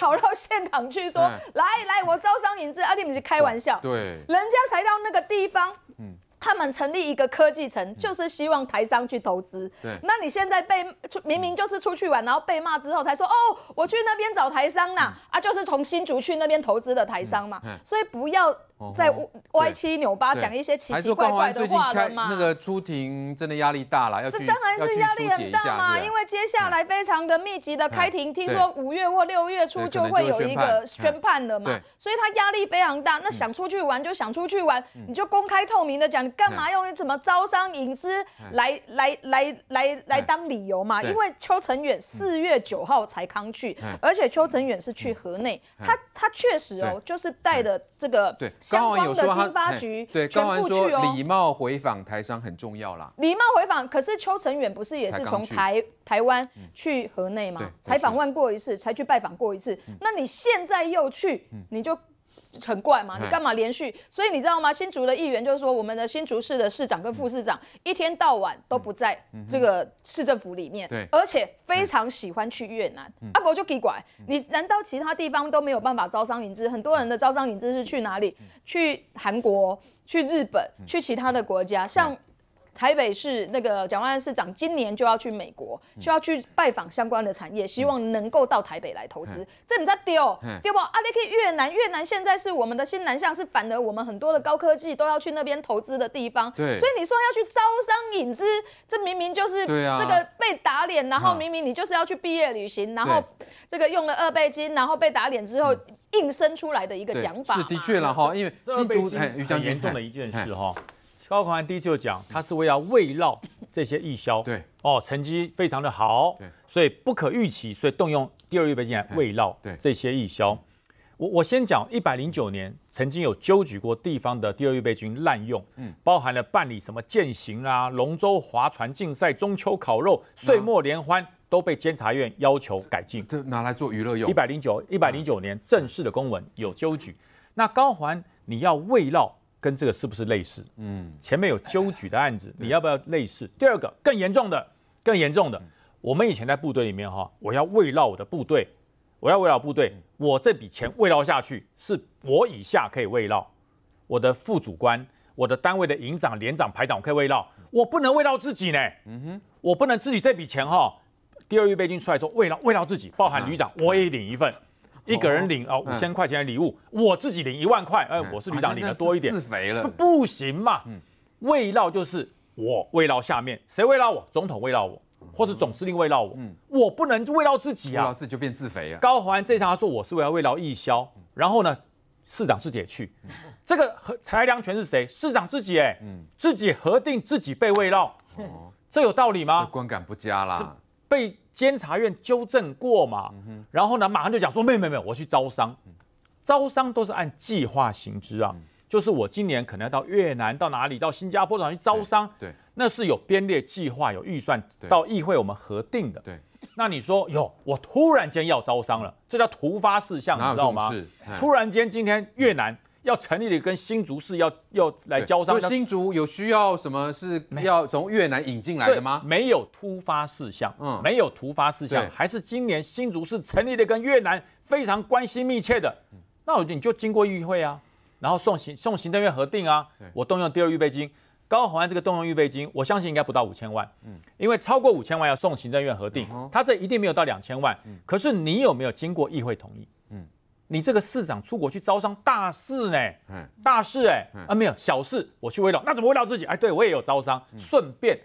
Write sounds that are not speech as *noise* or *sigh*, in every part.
跑到现场去说，来来，我招商引资啊！你们是开玩笑，对，人家才到那个地方，嗯，他们成立一个科技城，就是希望台商去投资，对。那你现在被明明就是出去玩，然后被骂之后才说，哦，我去那边找台商呐，啊，就是从新竹去那边投资的台商嘛，嗯，所以不要。在歪七扭八讲一些奇奇怪怪的话的吗？那个出庭真的压力大了，是当然是压力很大嘛，因为接下来非常的密集的开庭，听说五月或六月初就会有一个宣判了嘛，所以他压力非常大。那想出去玩就想出去玩，你就公开透明的讲，你干嘛用什么招商引资来来来来来当理由嘛？因为邱成远四月九号才刚去，而且邱成远是去河内，他他确实哦，就是带的这个。相关的金发局对，刚还说礼貌回访台商很重要啦。礼貌回访，可是邱成远不是也是从台台湾去河内吗？才访问过一次，才去拜访过一次。那你现在又去，你就。很怪嘛？你干嘛连续？所以你知道吗？新竹的议员就是说，我们的新竹市的市长跟副市长一天到晚都不在这个市政府里面，而且非常喜欢去越南。阿伯就给拐，你，难道其他地方都没有办法招商引资？很多人的招商引资是去哪里？去韩国、去日本、去其他的国家，像。台北市那个蒋万市长今年就要去美国，就要去拜访相关的产业，希望能够到台北来投资。这你在丢丢不？阿力克越南，越南现在是我们的新南向，是反而我们很多的高科技都要去那边投资的地方。对，所以你说要去招商引资，这明明就是这个被打脸，然后明明你就是要去毕业旅行，然后这个用了二倍金，然后被打脸之后硬生出来的一个讲法。是的确了哈，因为二倍金严重的一件事哈。高欢第一就讲，他是为了慰劳这些义消，对，哦，成绩非常的好，对，所以不可预期，所以动用第二预备金来慰劳，这些义消。我我先讲，一百零九年曾经有纠举过地方的第二预备军滥用，嗯，包含了办理什么践行啦、龙舟划船竞赛、中秋烤肉、岁末联欢，都被监察院要求改进，这拿来做娱乐用。一百零九一百零九年正式的公文有纠举，那高环你要慰劳。跟这个是不是类似？嗯，前面有纠举的案子，你要不要类似？第二个更严重的，更严重的，我们以前在部队里面哈，我要慰劳我的部队，我要慰劳部队，我这笔钱慰劳下去，是我以下可以慰劳，我的副主官，我的单位的营长、连长、排长可以慰劳，我不能慰劳自己呢。嗯哼，我不能自己这笔钱哈，第二预备金出来说慰劳慰劳自己，包含旅长我也领一份。一个人领啊五千块钱的礼物，我自己领一万块，哎，我是旅长领的多一点，自肥了，这不行嘛？嗯，慰劳就是我慰劳下面谁慰劳我，总统慰劳我，或是总司令慰劳我，嗯，我不能慰劳自己啊，自己就变自肥了。高环这场他说我是为了慰劳义消，然后呢市长自己也去，这个裁量权是谁？市长自己哎，自己核定自己被慰劳，这有道理吗？观感不佳啦，被。监察院纠正过嘛？然后呢，马上就讲说没有没有没有，我去招商，招商都是按计划行之啊，就是我今年可能要到越南，到哪里，到新加坡，上去招商？对，那是有编列计划，有预算，到议会我们核定的。对，那你说有我突然间要招商了，这叫突发事项，你知道吗？突然间今天越南。要成立的跟新竹市要要来交商，新竹有需要什么是要从越南引进来的吗？没有突发事项，嗯，没有突发事项，还是今年新竹市成立的跟越南非常关系密切的，那我就你就经过议会啊，然后送行送行政院核定啊，我动用第二预备金，高鸿安这个动用预备金，我相信应该不到五千万，嗯，因为超过五千万要送行政院核定，他这一定没有到两千万，嗯，可是你有没有经过议会同意？你这个市长出国去招商大事呢？嗯，大事哎，嗯啊没有小事，我去慰劳，那怎么慰劳自己？哎，对我也有招商，顺便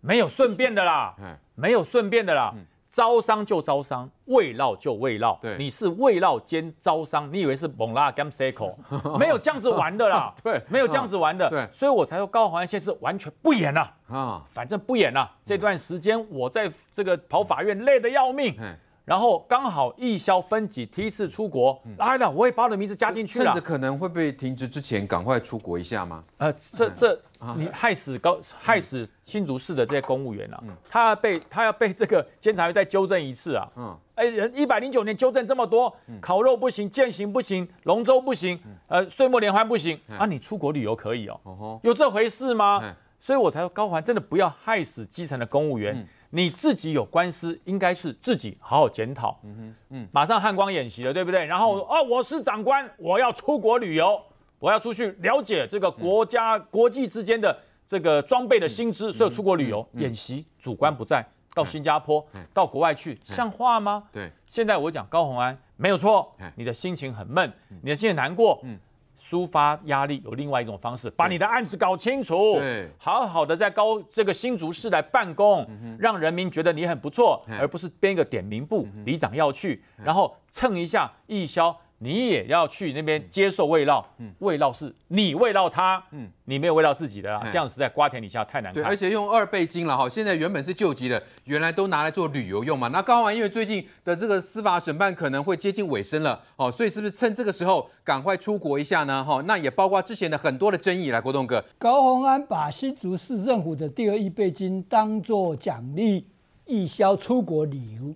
没有顺便的啦，嗯，没有顺便的啦，招商就招商，慰聊就慰聊，对，你是慰聊兼招商，你以为是蒙拉 gam *laughs* circle？没有这样子玩的啦，*laughs* 对，没有这样子玩的，对，所以我才说高鸿现在是完全不演了啊，反正不演了，这段时间我在这个跑法院累得要命，嗯。然后刚好意消分级，梯次出国。来了，我也把我的名字加进去。了。着可能会被停职之前，赶快出国一下吗？呃，这这你害死高害死新竹市的这些公务员啊，他要被他要被这个监察院再纠正一次啊。嗯。哎，人一百零九年纠正这么多，烤肉不行，践行不行，龙舟不行，呃，岁末联欢不行啊。你出国旅游可以哦，有这回事吗？所以我才说高环真的不要害死基层的公务员。你自己有官司，应该是自己好好检讨。嗯哼，嗯，马上汉光演习了，对不对？然后哦，我是长官，我要出国旅游，我要出去了解这个国家国际之间的这个装备的新知，所以出国旅游、演习，主观不在，到新加坡，到国外去，像话吗？对，现在我讲高红安没有错，你的心情很闷，你的心情难过。嗯。抒发压力有另外一种方式，把你的案子搞清楚，好好的在高这个新竹市来办公，让人民觉得你很不错，而不是编一个点名簿，里长要去，然后蹭一下意消。你也要去那边接受慰劳，嗯，慰劳是你慰劳他，嗯，你没有慰劳自己的啦，这样实在瓜田李下太难看。对，而且用二倍金了哈，现在原本是救急的，原来都拿来做旅游用嘛。那高宏因为最近的这个司法审判可能会接近尾声了，哦，所以是不是趁这个时候赶快出国一下呢？哈，那也包括之前的很多的争议来，郭栋哥，高宏安把新竹市政府的第二一倍金当做奖励，预销出国旅游。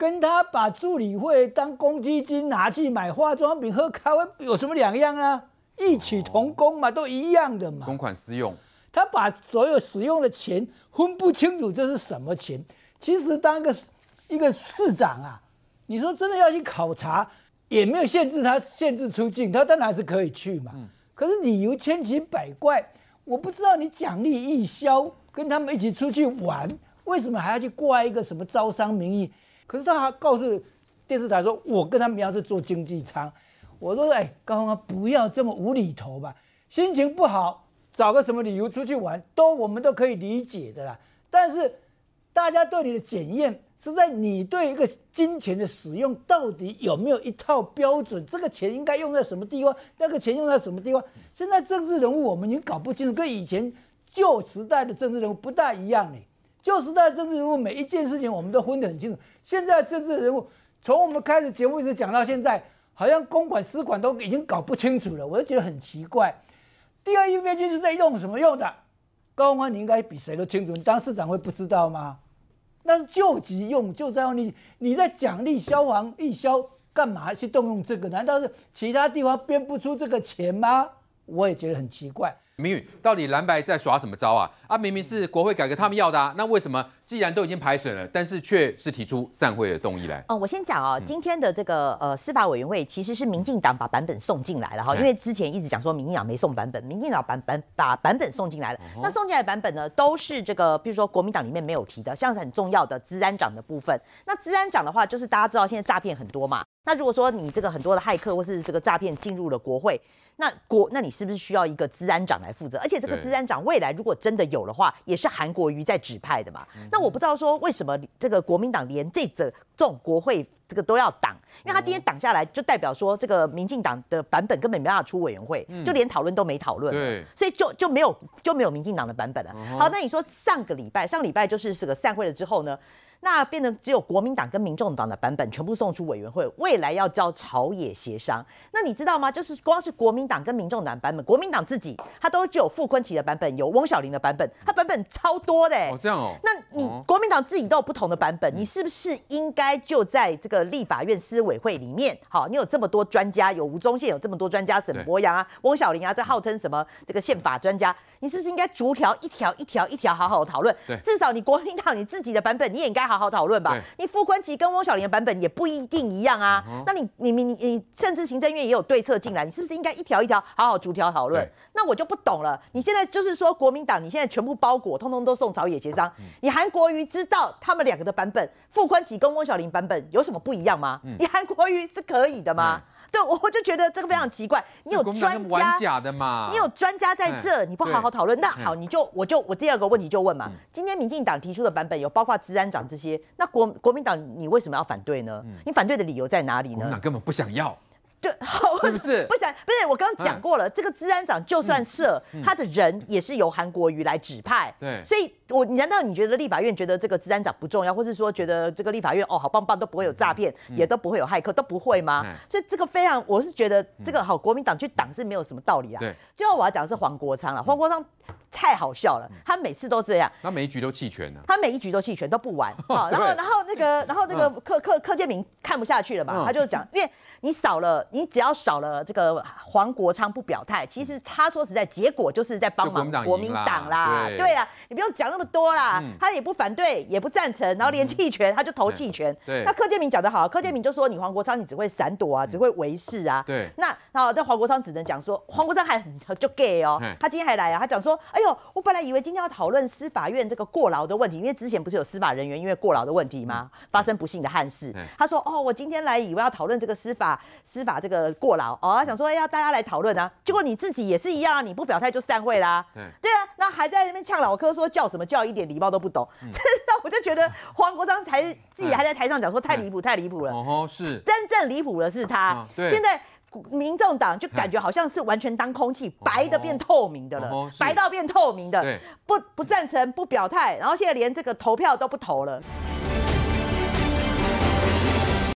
跟他把助理会当公积金拿去买化妆品喝咖啡有什么两样啊？异曲同工嘛，都一样的嘛。公款私用，他把所有使用的钱分不清楚这是什么钱。其实当个一个市长啊，你说真的要去考察，也没有限制他限制出境，他当然是可以去嘛。可是理由千奇百怪，我不知道你奖励义销跟他们一起出去玩，为什么还要去挂一个什么招商名义？可是他还告诉电视台说：“我跟他们样是做经济舱。”我说：“哎，高峰啊，不要这么无厘头吧。心情不好，找个什么理由出去玩，都我们都可以理解的啦。但是，大家对你的检验是在你对一个金钱的使用到底有没有一套标准？这个钱应该用在什么地方？那个钱用在什么地方？现在政治人物我们已经搞不清楚，跟以前旧时代的政治人物不大一样呢。”旧时代政治人物每一件事情我们都分得很清楚。现在政治人物从我们开始节目一直讲到现在，好像公馆私馆都已经搞不清楚了，我就觉得很奇怪。第二预备金是在用什么用的？高文欢，你应该比谁都清楚，你当市长会不知道吗？那是救急用，救灾用。你你在奖励消防义消干嘛去动用这个？难道是其他地方编不出这个钱吗？我也觉得很奇怪。到底蓝白在耍什么招啊？啊，明明是国会改革他们要的，啊，那为什么既然都已经排审了，但是却是提出散会的动议来？哦，我先讲哦，今天的这个呃司法委员会其实是民进党把版本送进来了哈，因为之前一直讲说民进党没送版本，民进党版版把版本送进来了。那送进来的版本呢，都是这个比如说国民党里面没有提的，像是很重要的资安长的部分。那资安长的话，就是大家知道现在诈骗很多嘛。那如果说你这个很多的骇客或是这个诈骗进入了国会，那国那你是不是需要一个治安长来负责？而且这个治安长未来如果真的有的话，也是韩国瑜在指派的嘛？那我不知道说为什么这个国民党连这这种国会这个都要挡，因为他今天挡下来，就代表说这个民进党的版本根本没办法出委员会，就连讨论都没讨论，对，所以就就没有就没有民进党的版本了。好，那你说上个礼拜上礼拜就是这个散会了之后呢？那变成只有国民党跟民众党的版本全部送出委员会，未来要交朝野协商。那你知道吗？就是光是国民党跟民众党版本，国民党自己它都有傅昆萁的版本，有翁小玲的版本，它版本超多的。哦，这样哦。那你国民党自己都有不同的版本，你是不是应该就在这个立法院司委会里面？好，你有这么多专家，有吴宗宪，有这么多专家，沈博阳啊、翁小玲啊，这号称什么这个宪法专家，你是不是应该逐条一条一条一条好好讨论？对，至少你国民党你自己的版本，你也应该。好好讨论吧。你傅昆奇跟汪小玲版本也不一定一样啊。那你、你、你、你，甚至行政院也有对策进来，你是不是应该一条一条好好逐条讨论？那我就不懂了。你现在就是说国民党，你现在全部包裹，通通都送朝野协商。你韩国瑜知道他们两个的版本，傅昆奇跟汪小玲版本有什么不一样吗？你韩国瑜是可以的吗？对，我我就觉得这个非常奇怪。你有专家，玩假的嘛？你有专家在这，你不好好讨论。那好，你就我就我第二个问题就问嘛。今天民进党提出的版本有包括治安长这些，那国国民党你为什么要反对呢？你反对的理由在哪里呢？国民党根本不想要，对，好，是不是？不想，不是。我刚刚讲过了，这个治安长就算设，他的人也是由韩国瑜来指派，对，所以。我难道你觉得立法院觉得这个治安长不重要，或是说觉得这个立法院哦好棒棒都不会有诈骗，也都不会有骇客都不会吗？所以这个非常我是觉得这个好国民党去挡是没有什么道理啊。对，最后我要讲的是黄国昌了，黄国昌太好笑了，他每次都这样。他每一局都弃权呢？他每一局都弃权都不玩。*laughs* 好，然后然后那个然后那个柯柯柯建明看不下去了嘛，他就讲，因为你少了你只要少了这个黄国昌不表态，其实他说实在结果就是在帮忙国民党啦，对啊，你不用讲。多啦，他也不反对，也不赞成，然后连弃权，他就投弃权。对，那柯建明讲的好，柯建明就说：“你黄国昌，你只会闪躲啊，只会维系啊。”对。那，好，那黄国昌只能讲说：“黄国昌还就 gay 哦，他今天还来啊，他讲说：哎呦，我本来以为今天要讨论司法院这个过劳的问题，因为之前不是有司法人员因为过劳的问题吗？发生不幸的憾事。他说：哦，我今天来以为要讨论这个司法司法这个过劳，哦，他想说哎要大家来讨论啊，结果你自己也是一样，你不表态就散会啦。嗯，对啊，那还在那边呛老柯说叫什么？叫一点礼貌都不懂，*laughs* 真的我就觉得黄国章台自己还在台上讲说太离谱，太离谱了。哦是真正离谱的是他。对，现在民众党就感觉好像是完全当空气，白的变透明的了，白到变透明的，不不赞成不表态，然后现在连这个投票都不投了。